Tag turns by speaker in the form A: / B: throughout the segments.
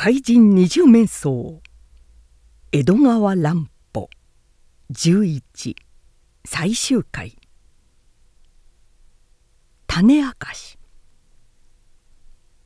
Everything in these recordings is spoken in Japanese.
A: 怪人二十面相江戸川乱歩11最終回種明かし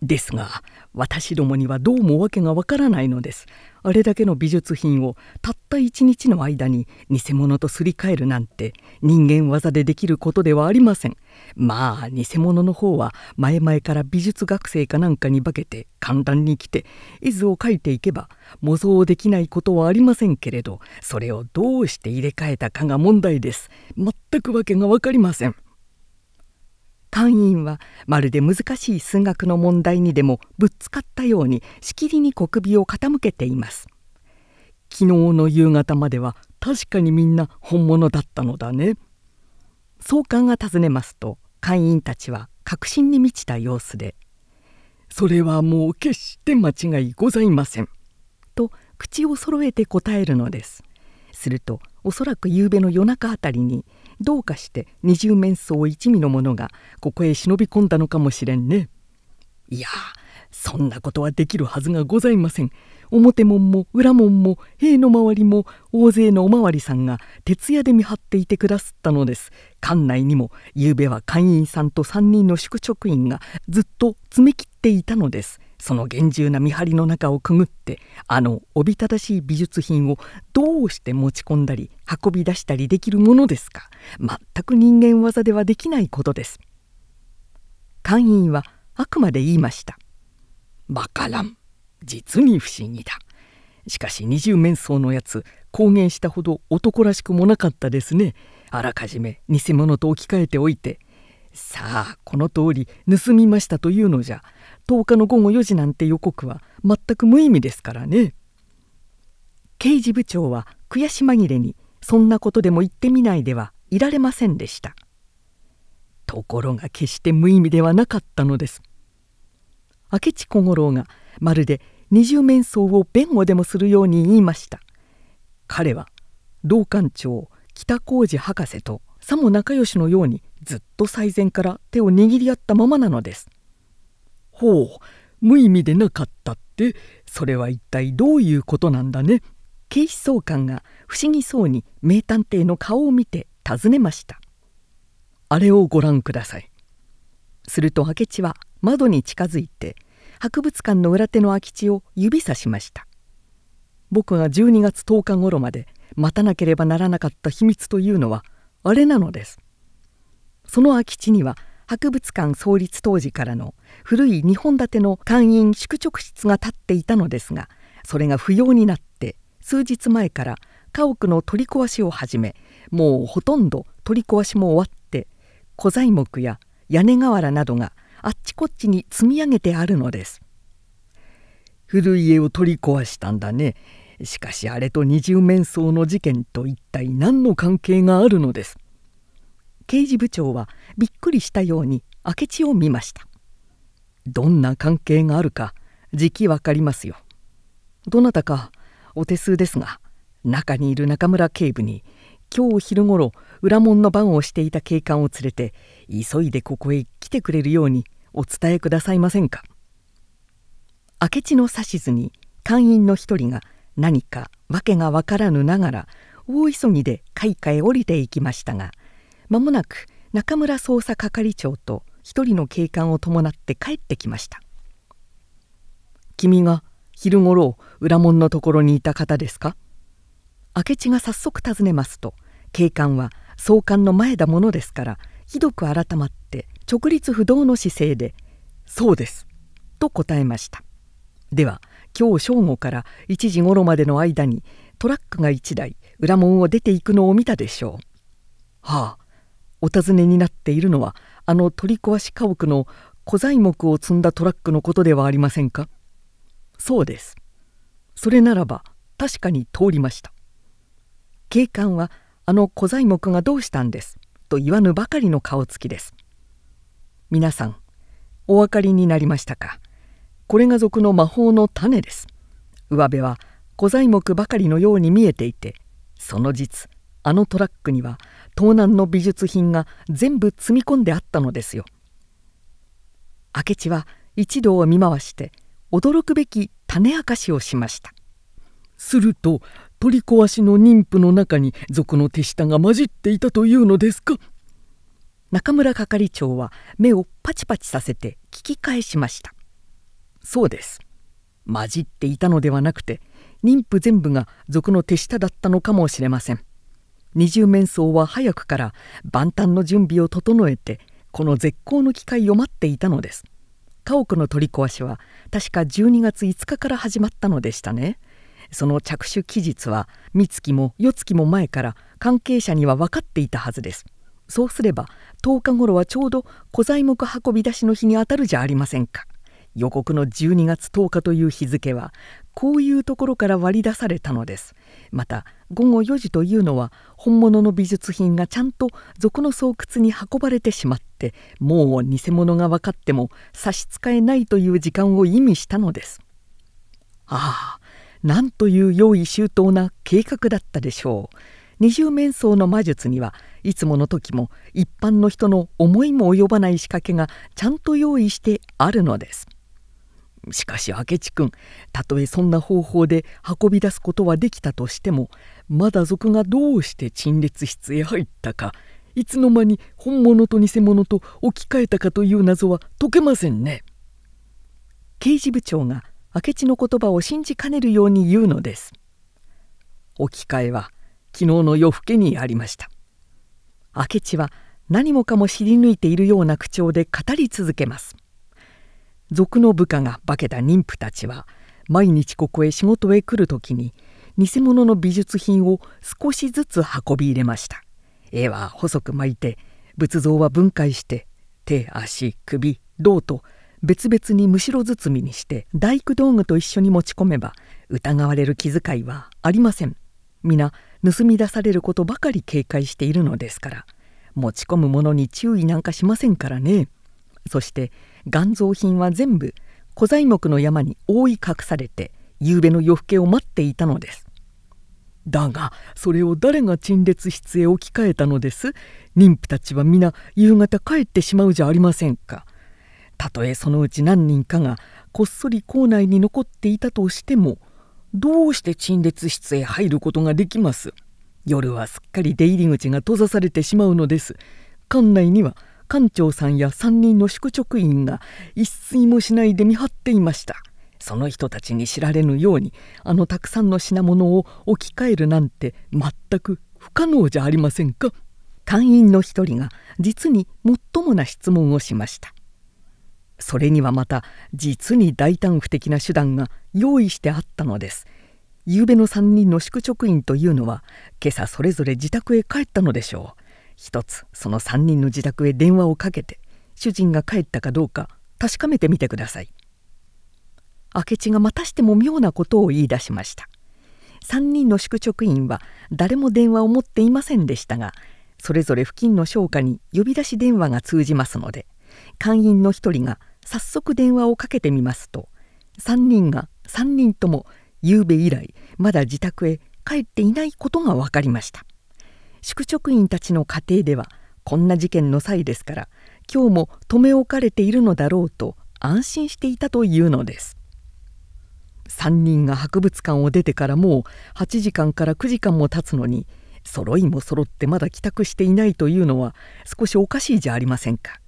A: ですが私どもにはどうも訳がわからないのですあれだけの美術品をたった一日の間に偽物とすり替えるなんて人間技でできることではありませんまあ偽物の方は前々から美術学生かなんかに化けて簡単に来て絵図を描いていけば模造できないことはありませんけれどそれをどうして入れ替えたかが問題です全く訳が分かりません会員はまるで難しい数学の問題にでもぶっつかったようにしきりに小首を傾けています昨日の夕方までは確かにみんな本物だったのだね総監が尋ねますと会員たちは確信に満ちた様子で「それはもう決して間違いございません」と口を揃えて答えるのですするとおそらく夕べの夜中あたりに「どうかして二重面相一味の者がここへ忍び込んだのかもしれんね。いやそんなことはできるはずがございません。表門も裏門も塀の周りも大勢のおまわりさんが徹夜で見張っていてくだすったのです。館内にもゆうべは会員さんと3人の宿直員がずっと詰め切っていたのです。その厳重な見張りの中をくぐってあのおびただしい美術品をどうして持ち込んだり運び出したりできるものですか全く人間技ではできないことです。会員はあくまで言いました。バカラン実に不思議だ。しかし二重面相のやつ公言したほど男らしくもなかったですね。あらかじめ偽物と置き換えておいて。さあこの通り盗みましたというのじゃ10日の午後4時なんて予告は全く無意味ですからね刑事部長は悔し紛れにそんなことでも言ってみないではいられませんでしたところが決して無意味ではなかったのです明智小五郎がまるで二重面相を弁護でもするように言いました彼は道館長北浩二博士とさも仲良しのようにずっと最前から手を握り合ったままなのですほう無意味でなかったってそれは一体どういうことなんだね警視総監が不思議そうに名探偵の顔を見て尋ねましたあれをご覧くださいすると明智は窓に近づいて博物館の裏手の空き地を指さしました僕が12月10日頃まで待たなければならなかった秘密というのはあれなのですその空き地には博物館創立当時からの古い2本立ての館員宿直室が建っていたのですがそれが不要になって数日前から家屋の取り壊しを始めもうほとんど取り壊しも終わって小材木や屋根瓦などがあっちこっちに積み上げてあるのです古い家を取り壊したんだねしかしあれと二十面相の事件と一体何の関係があるのです刑事部長はびっくりしたように明智を見ましたどんな関係があるか時期わかりますよどなたかお手数ですが中にいる中村警部に今日昼頃裏門の番をしていた警官を連れて急いでここへ来てくれるようにお伝えくださいませんか明智の指図に会員の一人が何か訳が分からぬながら大急ぎで階下へ降りていきましたが間もなく中村捜査係長と一人の警官を伴って帰ってきました君が昼ごろ裏門のところにいた方ですか明智が早速尋ねますと警官は総監の前だものですからひどく改まって直立不動の姿勢で「そうです」と答えましたでは今日正午から1時ごろまでの間にトラックが1台裏門を出ていくのを見たでしょうはあお尋ねになっているのはあの取り壊し家屋の古材木を積んだトラックのことではありませんかそうですそれならば確かに通りました警官はあの古材木がどうしたんですと言わぬばかりの顔つきです皆さんお分かりになりましたかこれが俗の魔法の種です上辺は古材木ばかりのように見えていてその実あのトラックには盗難の美術品が全部積み込んであったのですよ明智は一同を見回して驚くべき種明かしをしましたすると取り壊しの妊婦の中に賊の手下が混じっていたというのですか中村係長は目をパチパチさせて聞き返しましたそうです混じっていたのではなくて妊婦全部が賊の手下だったのかもしれません二重面相は早くから万端の準備を整えてこの絶好の機会を待っていたのです家屋の取り壊しは確か12月5日から始まったのでしたねその着手期日は三月も四月も前から関係者には分かっていたはずですそうすれば10日頃はちょうど小材木運び出しの日にあたるじゃありませんか予告の12月10日という日付はこういうところから割り出されたのですまた午後4時というのは本物の美術品がちゃんと賊の巣窟に運ばれてしまってもう偽物が分かっても差し支えないという時間を意味したのですああなんという用意周到な計画だったでしょう二重面相の魔術にはいつもの時も一般の人の思いも及ばない仕掛けがちゃんと用意してあるのですしかし明智君たとえそんな方法で運び出すことはできたとしてもまだ賊がどうして陳列室へ入ったかいつの間に本物と偽物と置き換えたかという謎は解けませんね。刑事部長が明智の言葉を信じかねるように言うのです。置き換えは昨日の夜更けにありました。明智は何もかも知り抜いているような口調で語り続けます。族の部下が化けた妊婦たちは毎日ここへ仕事へ来る時に偽物の美術品を少しずつ運び入れました絵は細く巻いて仏像は分解して手足首胴と別々にむしろ包みにして大工道具と一緒に持ち込めば疑われる気遣いはありません皆盗み出されることばかり警戒しているのですから持ち込むものに注意なんかしませんからねそして頑蔵品は全部古材木の山に覆い隠されて夕べの夜更けを待っていたのですだがそれを誰が陳列室へ置き換えたのです妊婦たちは皆夕方帰ってしまうじゃありませんかたとえそのうち何人かがこっそり校内に残っていたとしてもどうして陳列室へ入ることができます夜はすっかり出入り口が閉ざされてしまうのです館内には館長さんや3人の宿直員が一睡もしないで見張っていましたその人たちに知られぬようにあのたくさんの品物を置き換えるなんて全く不可能じゃありませんか会員の一人が実にもっともな質問をしましたそれにはまた実に大胆不敵な手段が用意してあったのです昨べの3人の宿直員というのは今朝それぞれ自宅へ帰ったのでしょう一つその3人の自宅へ電話をかけて主人が帰ったかどうか確かめてみてください明智がまたしても妙なことを言い出しました3人の宿直員は誰も電話を持っていませんでしたがそれぞれ付近の商家に呼び出し電話が通じますので会員の1人が早速電話をかけてみますと3人が3人とも昨夜以来まだ自宅へ帰っていないことが分かりました宿直員たちの家庭ではこんな事件の際ですから今日も留め置かれているのだろうと安心していたというのです3人が博物館を出てからもう8時間から9時間も経つのに揃いも揃ってまだ帰宅していないというのは少しおかしいじゃありませんか。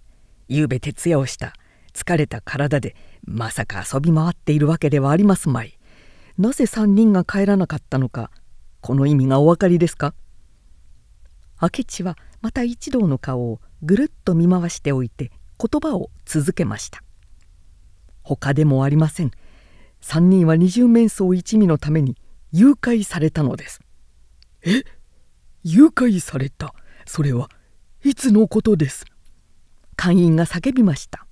A: ゆうべ徹夜をした疲れた体でまさか遊び回っているわけではありますまい。なぜ3人が帰らなかったのかこの意味がお分かりですか明智はまた一同の顔をぐるっと見回しておいて言葉を続けました他でもありません3人は二重面相一味のために誘拐されたのですえ誘拐されたそれはいつのことです会員が叫びました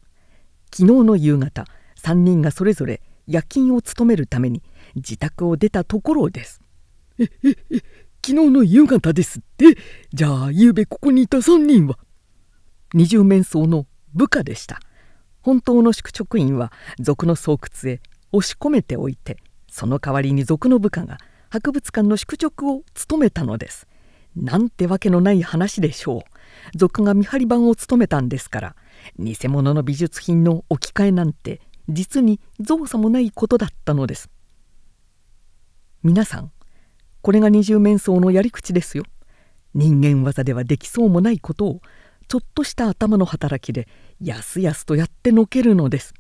A: 昨日の夕方3人がそれぞれ夜勤を務めるために自宅を出たところですえええ昨日の夕方ですってじゃあ夕べここにいた3人は二重面相の部下でした本当の宿直員は賊の巣窟へ押し込めておいてその代わりに賊の部下が博物館の宿直を務めたのですなんてわけのない話でしょう賊が見張り番を務めたんですから偽物の美術品の置き換えなんて実に造作もないことだったのです皆さんこれが二重面相のやり口ですよ人間技ではできそうもないことをちょっとした頭の働きでやすやすとやってのけるのです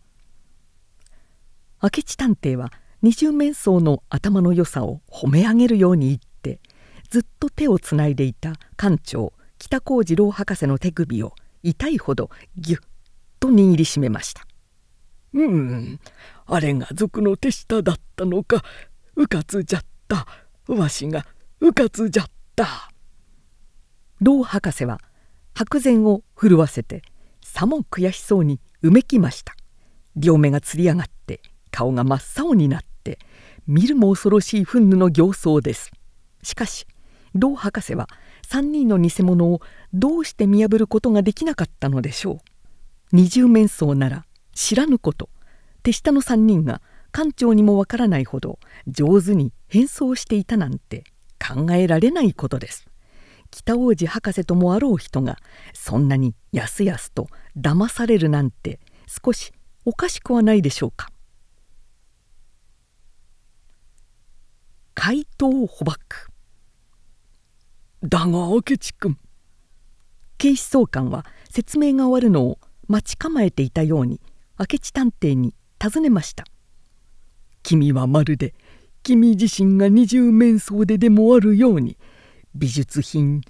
A: 明智探偵は二重面相の頭の良さを褒め上げるように言ってずっと手をつないでいた館長北幸次郎博士の手首を痛いほどギュッと握りしめましたうんあれが賊の手下だったのかうかつじゃったわしがうかつじゃった」老博士は白禅を震わせてさも悔しそうにうめきました両目がつり上がって顔が真っ青になって見るも恐ろしい憤怒の形相ですしかし老博士は3人の偽物をどうして見破ることができなかったのでしょう二重面相なら知らぬこと手下の3人が館長にもわからないほど上手に変装していたなんて考えられないことです北王子博士ともあろう人がそんなにやすやすと騙されるなんて少しおかしくはないでしょうか怪盗捕獲だが明智君警視総監は説明が終わるのを待ち構えていたように明智探偵に尋ねました君はまるで君自身が二重面相ででもあるように美術品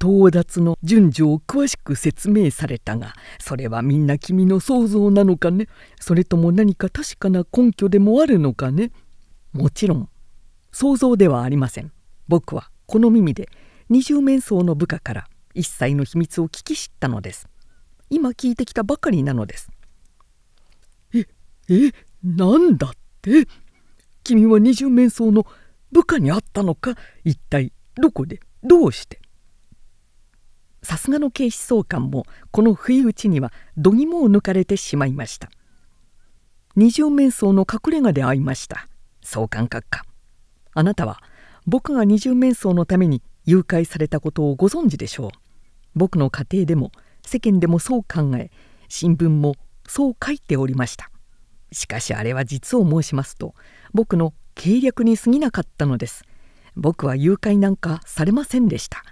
A: 到達の順序を詳しく説明されたがそれはみんな君の想像なのかねそれとも何か確かな根拠でもあるのかねもちろん想像ではありません僕はこの耳で二重面相の部下から一切の秘密を聞き知ったのです今聞いてきたばかりなのですええなんだえ君は二重面相の部下に会ったのか一体どこでどうしてさすがの警視総監もこの不意打ちには度肝を抜かれてしまいました二重面相の隠れ家で会いました総監閣下あなたは僕が二重面相のために誘拐されたことをご存知でしょう僕の家庭でも世間でもそう考え新聞もそう書いておりましたしかしあれは実を申しますと僕の計略に過ぎなかったのです僕は誘拐なんかされませんでした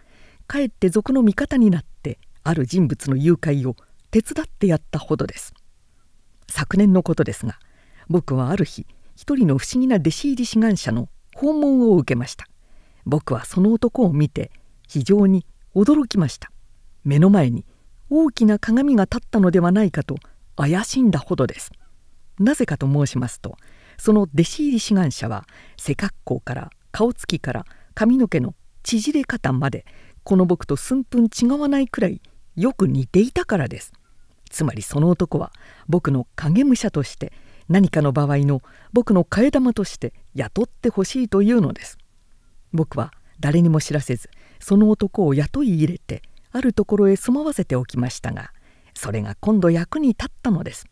A: かえって賊の味方になってある人物の誘拐を手伝ってやったほどです昨年のことですが僕はある日一人の不思議な弟子入り志願者の訪問を受けました僕はその男を見て非常に驚きました目の前に大きな鏡が立ったのではないかと怪しんだほどですなぜかと申しますとその弟子入り志願者は背格好から顔つきから髪の毛の縮れ方までこの僕と寸分違わないくらいよく似ていたからですつまりその男は僕の影武者として何かの場合の僕の替え玉として雇ってほしいというのです僕は誰にも知らせずその男を雇い入れてあるところへ住まわせておきましたがそれが今度役に立ったのです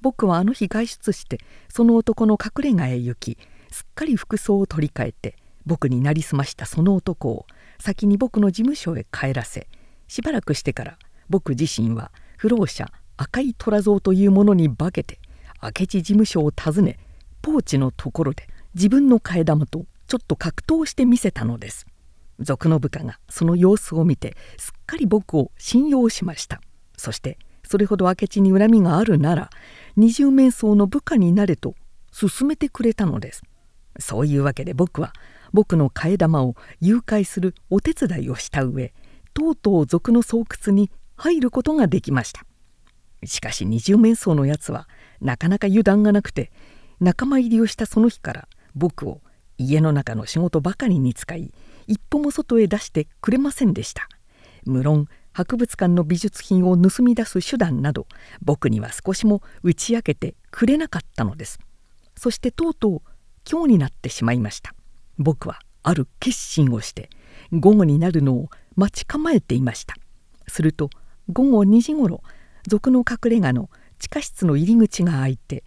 A: 僕はあの日外出してその男の隠れ家へ行きすっかり服装を取り替えて僕になりすましたその男を先に僕の事務所へ帰らせしばらくしてから僕自身は不老者赤い虎像というものに化けて明智事務所を訪ねポーチのところで自分の替え玉とちょっと格闘してみせたのです賊の部下がその様子を見てすっかり僕を信用しましたそしてそれほど明智に恨みがあるなら二十面相の部下になれと勧めてくれたのですそういうわけで僕は僕の替え玉を誘拐するお手伝いをした上とうとう賊の巣窟に入ることができましたしかし二十面相のやつはなかなか油断がなくて仲間入りをしたその日から僕を家の中の仕事ばかりに使い一歩も外へ出してくれませんでした無論博物館の美術品を盗み出す手段など僕には少しも打ち明けてくれなかったのですそしてとうとう今日になってしまいました僕はある決心をして午後になるのを待ち構えていましたすると午後2時ごろ賊の隠れ家の地下室の入り口が開いて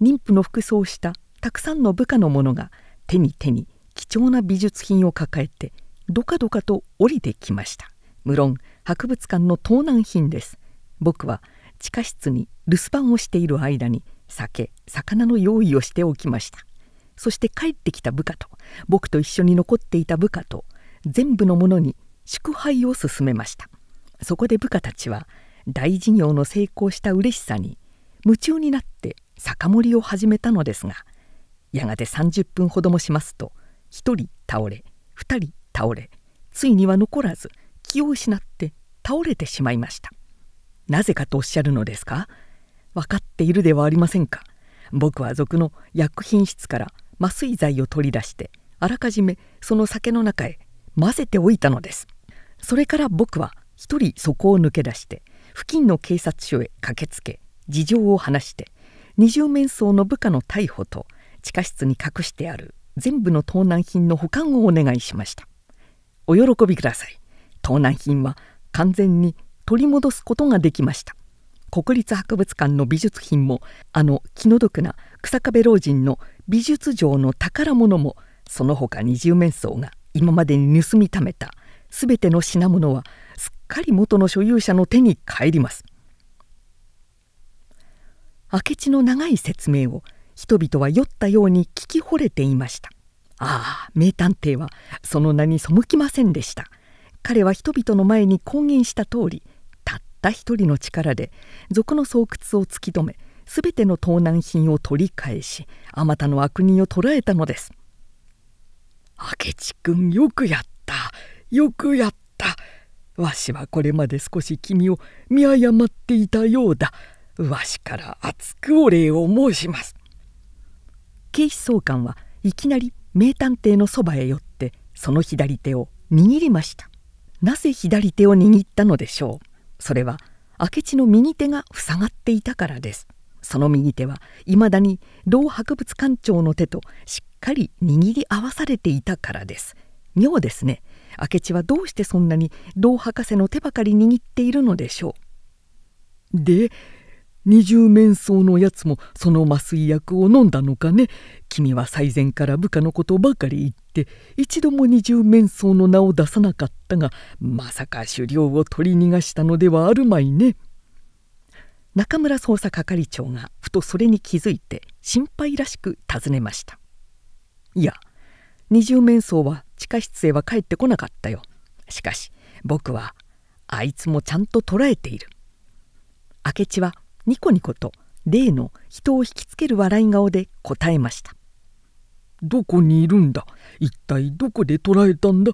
A: 妊婦の服装をしたたくさんの部下の者が手に手に貴重な美術品を抱えてどかどかと降りてきました無論博物館の盗難品です僕は地下室に留守番をしている間に酒魚の用意をしておきましたそして帰ってきた部下と僕と一緒に残っていた部下と全部のものに祝杯を勧めましたそこで部下たちは大事業の成功した嬉しさに夢中になって酒盛りを始めたのですがやがて30分ほどもしますと1人倒れ2人倒れついには残らず気を失って倒れてしまいましたなぜかとおっしゃるのですか分かっているではありませんか僕は俗の薬品室から麻酔剤を取り出してあらかじめその酒の中へ混ぜておいたのですそれから僕は一人そこを抜け出して付近の警察署へ駆けつけ事情を話して二重面相の部下の逮捕と地下室に隠してある全部の盗難品の保管をお願いしましたお喜びください盗難品は完全に取り戻すことができました国立博物館の美術品もあの気の毒な日下部老人の美術城の宝物もその他二十面相が今までに盗みためた全ての品物はすっかり元の所有者の手に返ります明智の長い説明を人々は酔ったように聞き惚れていましたああ名探偵はその名に背きませんでした彼は人々の前に公言した通りたった一人の力で賊の巣窟を突き止め全ての盗難品を取り返しあまたの悪人を捕らえたのです明智君よくやったよくやったわしはこれまで少し君を見誤っていたようだわしから厚くお礼を申します警視総監はいきなり名探偵のそばへ寄ってその左手を握りましたなぜ左手を握ったのでしょうそれは明智の右手が塞がっていたからですその右手はいまだに同博物館長の手としっかり握り合わされていたからです妙ですね明智はどうしてそんなに同博士の手ばかり握っているのでしょうで二十面相のやつもその麻酔薬を飲んだのかね君は最前から部下のことばかり言って一度も二十面相の名を出さなかったがまさか狩猟を取り逃がしたのではあるまいね中村捜査係長がふとそれに気づいて心配らしく尋ねましたいや二十面相は地下室へは帰ってこなかったよしかし僕はあいつもちゃんと捉えている明智はニコニコと例の人を引きつける笑い顔で答えましたどこにいるんだ一体どこで捕らえたんだ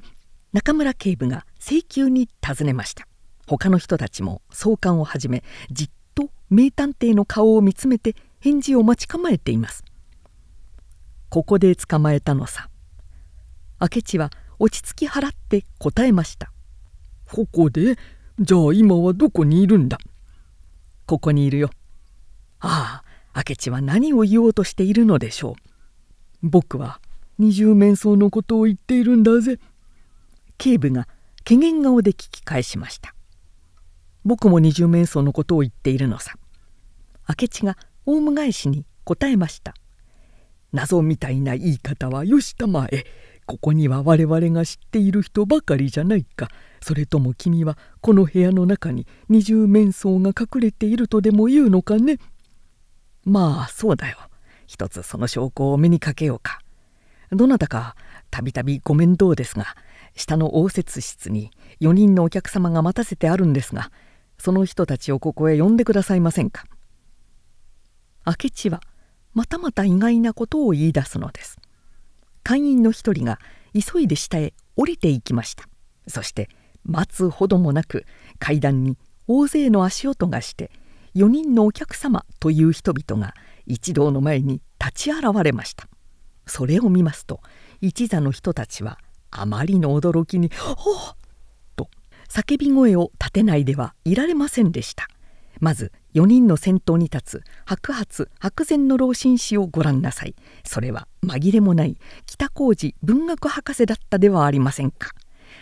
A: 中村警部が請求に尋ねました他の人たちも総監をはじめじっと名探偵の顔を見つめて返事を待ち構えていますここで捕まえたのさ明智は落ち着き払って答えましたここでじゃあ今はどこにいるんだここにいるよ。ああ明智は何を言おうとしているのでしょう。僕は二重面相のことを言っているんだぜ。警部が怪げ顔で聞き返しました。僕も二重面相のことを言っているのさ。明智がオウム返しに答えました。謎みたいな言い方はよしたまえ。ここには我々が知っている人ばかりじゃないかそれとも君はこの部屋の中に二重面相が隠れているとでも言うのかねまあそうだよ一つその証拠を目にかけようかどなたかたびたびご面倒ですが下の応接室に4人のお客様が待たせてあるんですがその人たちをここへ呼んでくださいませんか明智はまたまた意外なことを言い出すのです会員の一人が急いで下へ降りていきましたそして待つほどもなく階段に大勢の足音がして4人のお客様という人々が一同の前に立ち現れましたそれを見ますと一座の人たちはあまりの驚きに「おっ!」と叫び声を立てないではいられませんでしたまず4人の先頭に立つ白髪白前の老紳士をご覧なさいそれは紛れもない北浩二文学博士だったではありませんか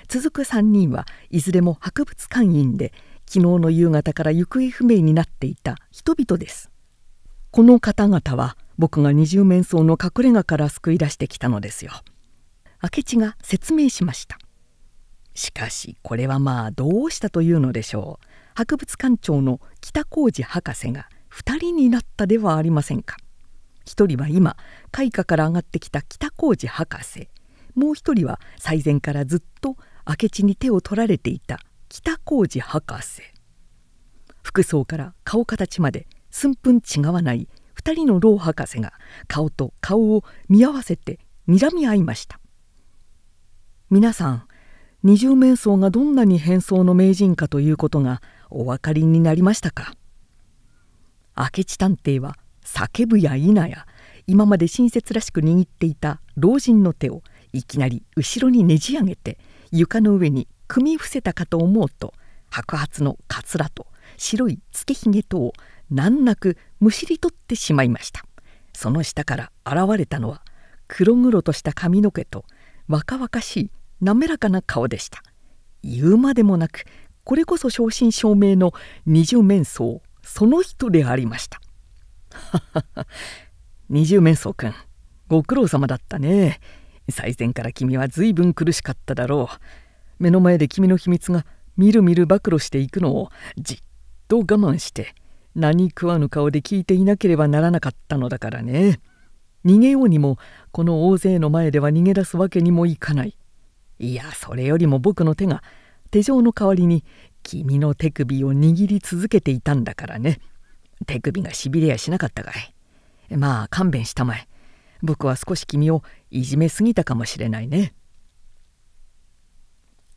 A: 続く3人はいずれも博物館員で昨日の夕方から行方不明になっていた人々ですこの方々は僕が二十面相の隠れ家から救い出してきたのですよ明智が説明しましたしかしこれはまあどうしたというのでしょう博物館長の北浩二博士が2人になったではありませんか1人は今開花から上がってきた北浩二博士もう1人は最前からずっと明智に手を取られていた北浩二博士服装から顔形まで寸分違わない2人の老博士が顔と顔を見合わせて睨み合いました皆さん二重面相がどんなに変装の名人かということがお分かりになりましたか明智探偵は叫ぶや否や今まで親切らしく握っていた老人の手をいきなり後ろにねじ上げて床の上に組み伏せたかと思うと白髪のかつらと白いつけひげとを難なくむしり取ってしまいましたその下から現れたのは黒々とした髪の毛と若々しい滑らかな顔でした言うまでもなくこれこそ正真正銘の二十面相その人でありました 二十面相くんご苦労様だったね最前から君は随分苦しかっただろう目の前で君の秘密がみるみる暴露していくのをじっと我慢して何食わぬ顔で聞いていなければならなかったのだからね逃げようにもこの大勢の前では逃げ出すわけにもいかないいやそれよりも僕の手が手錠の代わりに君の手首を握り続けていたんだからね手首がしびれやしなかったかいまあ勘弁したまえ僕は少し君をいじめすぎたかもしれないね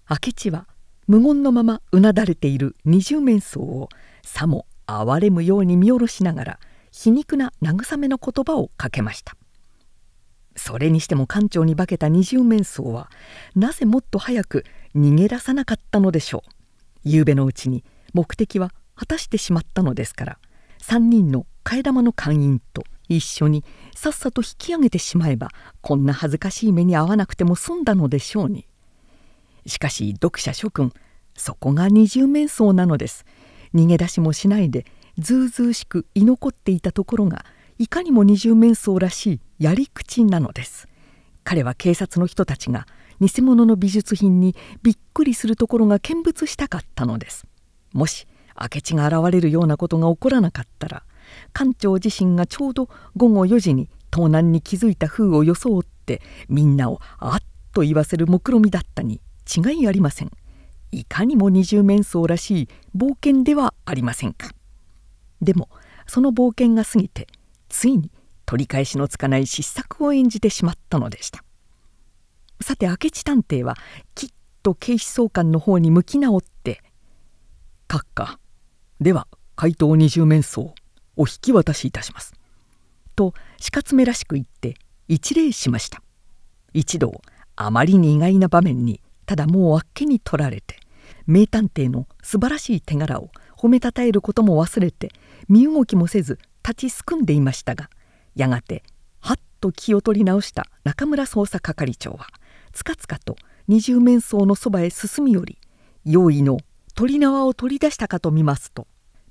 A: 明智は無言のままうなだれている二重面相をさも哀れむように見下ろしながら皮肉な慰めの言葉をかけましたそれにしても艦長に化けた二重面相はなぜもっと早く逃げ出さなかったのでしょう夕べのうちに目的は果たしてしまったのですから3人の替え玉の会員と一緒にさっさと引き上げてしまえばこんな恥ずかしい目に遭わなくても済んだのでしょうにしかし読者諸君そこが二重面相なのです逃げ出しもしないでずうずうしく居残っていたところがいかにも二重面相らしいやり口なのです彼は警察の人たちが偽物の美術品にびっくりするところが見物したかったのですもし明智が現れるようなことが起こらなかったら館長自身がちょうど午後4時に盗難に気づいた風を装ってみんなをあっと言わせる目論見だったに違いありませんいかにも二重面相らしい冒険ではありませんかでもその冒険が過ぎてついに取り返しのつかない失策を演じてしまったのでしたさて明智探偵はきっと警視総監の方に向き直って「閣下では怪盗二十面相お引き渡しいたします」と死活めらしく言って一礼しました一同あまりに意外な場面にただもうあっけに取られて名探偵の素晴らしい手柄を褒めたたえることも忘れて身動きもせず立ちすくんでいましたがやがてはっと気を取り直した中村捜査係長は「つかつかと二重面相のそばへ進み寄り用意の鳥縄を取り出したかと見ますと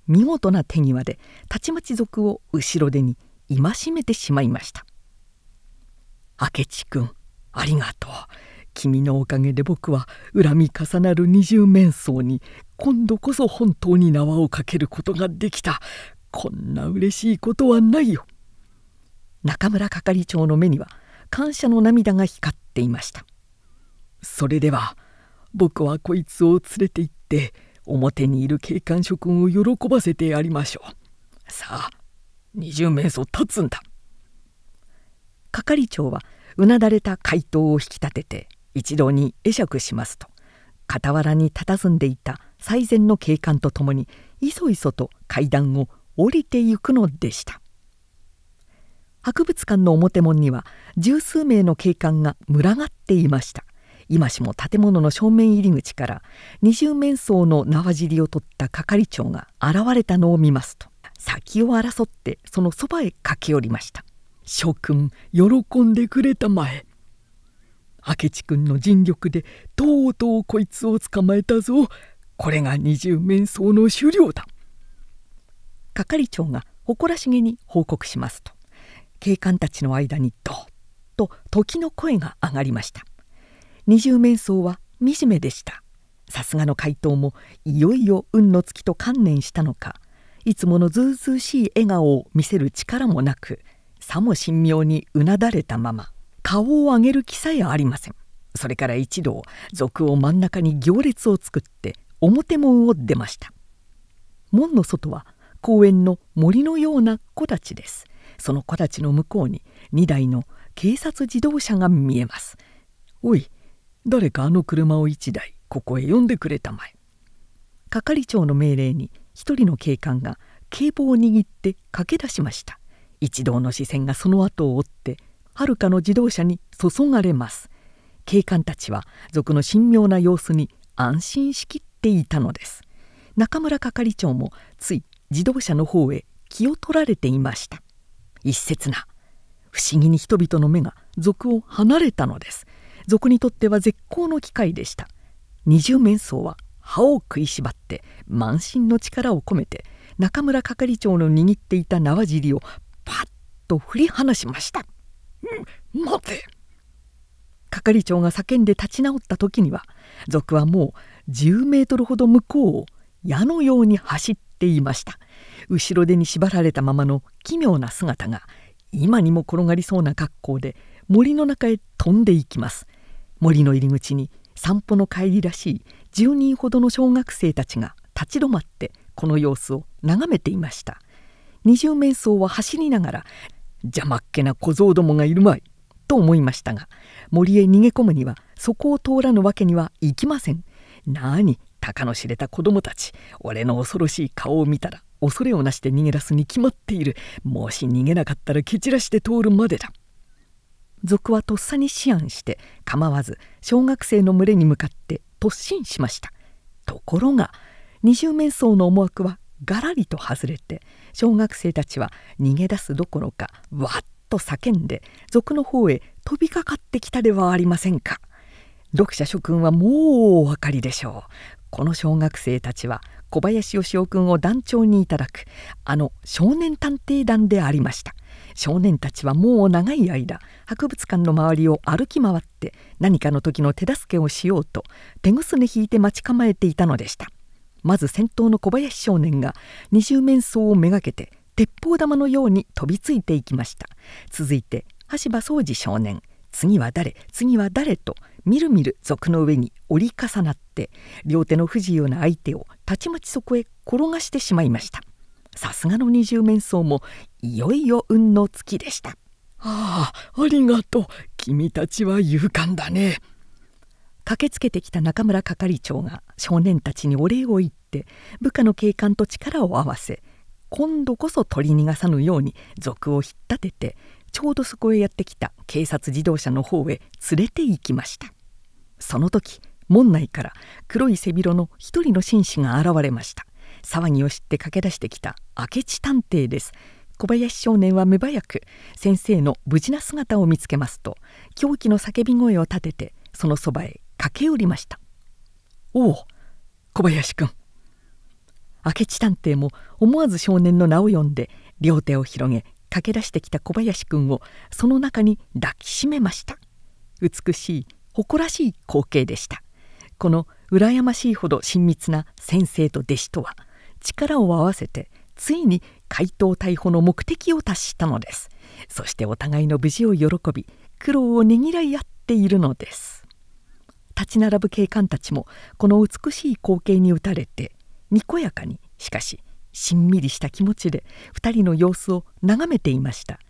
A: 見事な手際でたちまち族を後ろ手に戒めてしまいました「明智君ありがとう君のおかげで僕は恨み重なる二重面相に今度こそ本当に縄をかけることができたこんな嬉しいことはないよ」中村係長の目には感謝の涙が光っていましたそれでは僕はこいつを連れて行って表にいる警官諸君を喜ばせてやりましょうさあ二十面相立つんだ係長はうなだれた回答を引き立てて一度に会釈しますと傍らに佇んでいた最善の警官とともにいそいそと階段を降りてゆくのでした博物館の表門には十数名の警官が群がっていました今しも建物の正面入り口から二重面相の縄尻を取った係長が現れたのを見ますと先を争ってそのそばへ駆け寄りました「諸君喜んでくれたまえ」明智君の尽力でとうとうこいつを捕まえたぞこれが二重面相の首領だ係長が誇らしげに報告しますと警官たちの間にドッと時の声が上がりました二重面相は惨めでしたさすがの回答もいよいよ運の月と観念したのかいつものずうずうしい笑顔を見せる力もなくさも神妙にうなだれたまま顔を上げる気さえありませんそれから一同賊を真ん中に行列を作って表門を出ました門の外は公園の森のような木立ですその木立の向こうに2台の警察自動車が見えますおい誰かあの車を一台ここへ呼んでくれたまえ」係長の命令に一人の警官が警棒を握って駆け出しました一同の視線がその後を追ってはるかの自動車に注がれます警官たちは賊の神妙な様子に安心しきっていたのです中村係長もつい自動車の方へ気を取られていました一説な不思議に人々の目が賊を離れたのです賊にとっては絶好の機会でした二重面相は歯を食いしばって満身の力を込めて中村係長の握っていた縄尻をパッと振り離しました「待て!」係長が叫んで立ち直った時には賊はもう10メートルほど向こうを矢のように走っていました後ろ手に縛られたままの奇妙な姿が今にも転がりそうな格好で森の中へ飛んでいきます森の入り口に散歩の帰りらしい10人ほどの小学生たちが立ち止まってこの様子を眺めていました二重面相は走りながら「邪魔っけな小僧どもがいるまい」と思いましたが森へ逃げ込むにはそこを通らぬわけにはいきませんなに鷹の知れた子供たち俺の恐ろしい顔を見たら恐れをなして逃げ出すに決まっているもし逃げなかったら蹴散らして通るまでだ賊はとっさに思案して構わず小学生の群れに向かって突進しましたところが二重面相の思惑はがらりと外れて小学生たちは逃げ出すどころかわっと叫んで賊の方へ飛びかかってきたではありませんか読者諸君はもうお分かりでしょうこの小学生たちは小林義雄君を団長にいただくあの少年探偵団でありました少年たちはもう長い間博物館の周りを歩き回って何かの時の手助けをしようと手ぐすね引いて待ち構えていたのでしたまず先頭の小林少年が二十面相をめがけて鉄砲玉のように飛びついていきました続いて橋場宗司少年次は誰次は誰とみるみる賊の上に折り重なって両手の不自由な相手をたちまちそこへ転がしてしまいましたさすがの二十面相もいよいよ運の月でしたああありがとう君たちは勇敢だね駆けつけてきた中村係長が少年たちにお礼を言って部下の警官と力を合わせ今度こそ取り逃がさぬように賊を引っ立ててちょうどそこへやってきた警察自動車の方へ連れて行きましたその時門内から黒い背広の一人の紳士が現れました騒ぎを知って駆け出してきた明智探偵です小林少年は目早く先生の無事な姿を見つけますと狂気の叫び声を立ててそのそばへ駆け寄りましたおお小林君明智探偵も思わず少年の名を呼んで両手を広げ駆け出してきた小林君をその中に抱きしめました美しい誇らしい光景でしたこの羨ましいほど親密な先生と弟子とは力を合わせてついに怪盗逮捕の目的を達したのですそしてお互いの無事を喜び苦労をねぎらい合っているのです立ち並ぶ警官たちもこの美しい光景に打たれてにこやかにしかししんみりした気持ちで2人の様子を眺めていました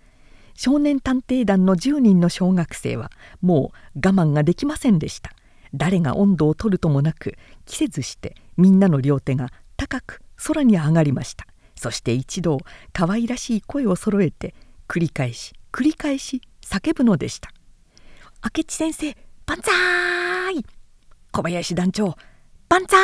A: 少年探偵団の10人の小学生はもう我慢ができませんでした誰が温度を取るともなく着せずしてみんなの両手が高く空に上がりましたそして一度可愛らしい声を揃えて繰り返し繰り返し叫ぶのでした「明智先生万歳!」「小林団長万歳!」